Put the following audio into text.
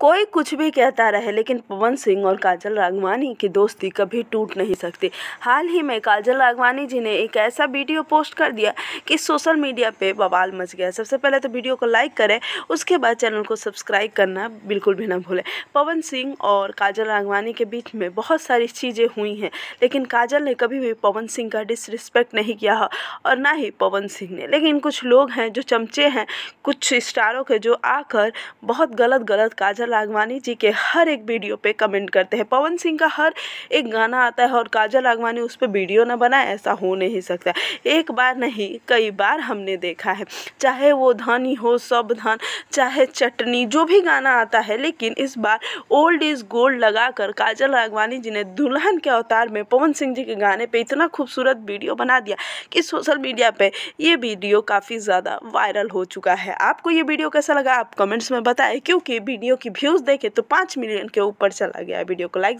कोई कुछ भी कहता रहे लेकिन पवन सिंह और काजल राघवानी की दोस्ती कभी टूट नहीं सकती हाल ही में काजल राघवानी जी ने एक ऐसा वीडियो पोस्ट कर दिया कि सोशल मीडिया पे बवाल मच गया सबसे पहले तो वीडियो को लाइक करें उसके बाद चैनल को सब्सक्राइब करना बिल्कुल भी ना भूलें पवन सिंह और काजल राघवानी के बीच में बहुत सारी चीज़ें हुई हैं लेकिन काजल ने कभी भी पवन सिंह का डिसरिस्पेक्ट नहीं किया और ना ही पवन सिंह ने लेकिन कुछ लोग हैं जो चमचे हैं कुछ स्टारों के जो आकर बहुत गलत गलत काजल काजल आगवानी जी के हर एक वीडियो पे कमेंट करते हैं पवन सिंह का हर एक गाना आता है और काजल आगवानी उस पर वीडियो ना बनाए ऐसा हो नहीं सकता एक बार नहीं कई बार हमने देखा है चाहे वो धानी हो सब धान चाहे चटनी जो भी गाना आता है लेकिन इस बार ओल्ड इज़ गोल्ड लगाकर काजल आगवानी जी ने दुल्हन के अवतार में पवन सिंह जी के गाने पर इतना खूबसूरत वीडियो बना दिया कि सोशल मीडिया पर ये वीडियो काफ़ी ज़्यादा वायरल हो चुका है आपको ये वीडियो कैसा लगा आप कमेंट्स में बताएं क्योंकि वीडियो की व्यूज़ देखे तो पांच मिलियन के ऊपर चला गया वीडियो को लाइक